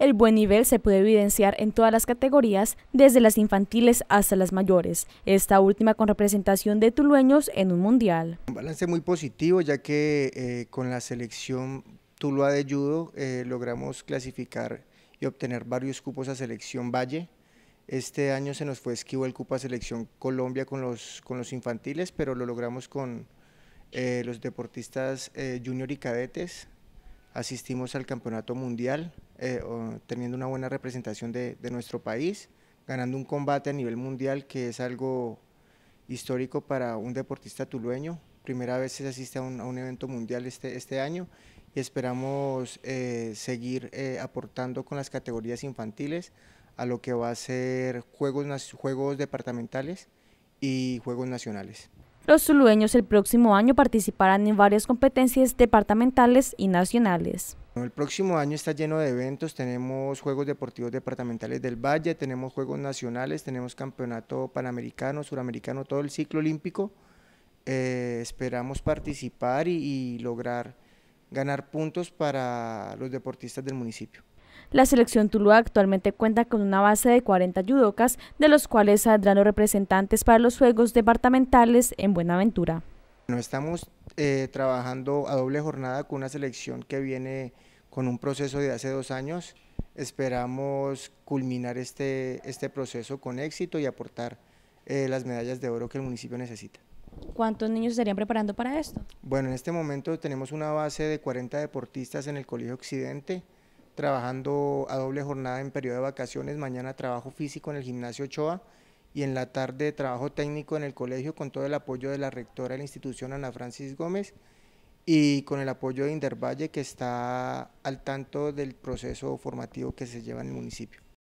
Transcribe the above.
El buen nivel se puede evidenciar en todas las categorías, desde las infantiles hasta las mayores, esta última con representación de tulueños en un mundial. Un balance muy positivo ya que eh, con la selección Tuluá de Judo eh, logramos clasificar y obtener varios cupos a selección Valle. Este año se nos fue esquivo el cupo a selección Colombia con los, con los infantiles, pero lo logramos con eh, los deportistas junior y cadetes asistimos al Campeonato Mundial eh, teniendo una buena representación de, nuestro país, ganando un combate a nivel mundial que es algo histórico para un deportista tulueño. Primera vez se asiste a un, evento mundial este, este año y esperamos eh, seguir eh, aportando con las categorías infantiles a lo que va a ser juegos, juegos departamentales y juegos nacionales. Los zulueños el próximo año participarán en varias competencias departamentales y nacionales. El próximo año está lleno de eventos, tenemos Juegos Deportivos Departamentales del Valle, tenemos Juegos Nacionales, tenemos Campeonato Panamericano, Suramericano, todo el ciclo olímpico. Eh, esperamos participar y lograr ganar puntos para los deportistas del municipio. La selección Tuluá actualmente cuenta con una base de 40 judocas, de los cuales saldrán los representantes para los Juegos Departamentales en Buenaventura. estamos eh, trabajando a doble jornada con una selección que viene con un proceso de hace dos años. Esperamos culminar este, este proceso con éxito y aportar eh, las medallas de oro que el municipio necesita. ¿Cuántos niños estarían preparando para esto? Bueno, en este momento tenemos una base de 40 deportistas en el Colegio Occidente trabajando a doble jornada en periodo de vacaciones. Mañana trabajo físico en el gimnasio Ochoa y en la tarde trabajo técnico en el colegio con todo el apoyo de la rectora de la institución Ana Francis Gómez y con el apoyo de Indervalle que está al tanto del proceso formativo que se lleva en el municipio.